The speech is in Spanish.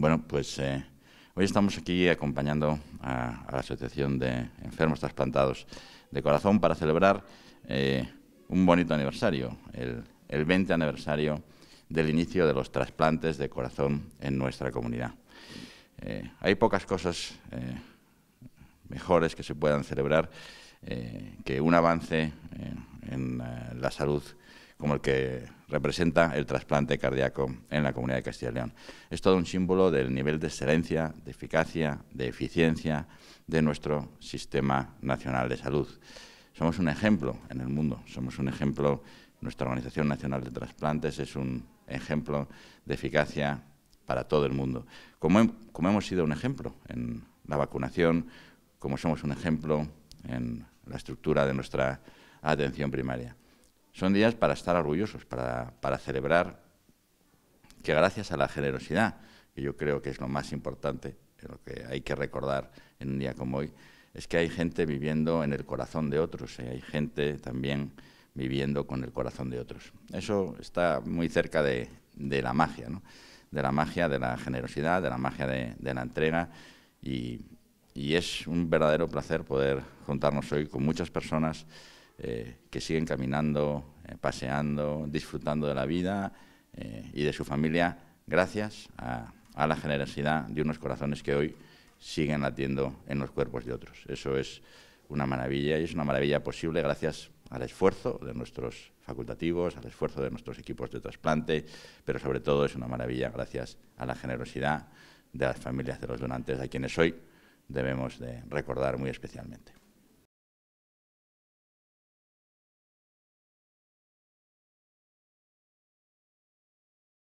Bueno, pues eh, hoy estamos aquí acompañando a, la Asociación de Enfermos Trasplantados de Corazón para celebrar eh, un bonito aniversario, el, 20 aniversario del inicio de los trasplantes de corazón en nuestra comunidad. Eh, hay pocas cosas mejores que se puedan celebrar que un avance en la salud como el que representa el trasplante cardíaco en la comunidad de Castilla y León. Es todo un símbolo del nivel de excelencia, de eficacia, de eficiencia de nuestro sistema nacional de salud. Somos un ejemplo en el mundo, somos un ejemplo, nuestra Organización Nacional de Trasplantes es un ejemplo de eficacia para todo el mundo. Como, como hemos sido un ejemplo en la vacunación, como somos un ejemplo en la estructura de nuestra atención primaria. Son días para estar orgullosos, para, celebrar que gracias a la generosidad, que yo creo que es lo más importante, lo que hay que recordar en un día como hoy, es que hay gente viviendo en el corazón de otros, y eh, hay gente también viviendo con el corazón de otros. Eso está muy cerca de, la magia, ¿no? de la magia de la generosidad, de la magia de, la entrega y, y es un verdadero placer poder juntarnos hoy con muchas personas eh, que siguen caminando, eh, paseando, disfrutando de la vida eh, y de su familia, gracias a, la generosidad de unos corazones que hoy siguen latiendo en los cuerpos de otros. Eso es una maravilla y es una maravilla posible gracias al esfuerzo de nuestros facultativos, al esfuerzo de nuestros equipos de trasplante, pero sobre todo es una maravilla gracias a la generosidad de las familias de los donantes, a quienes hoy debemos recordar muy especialmente.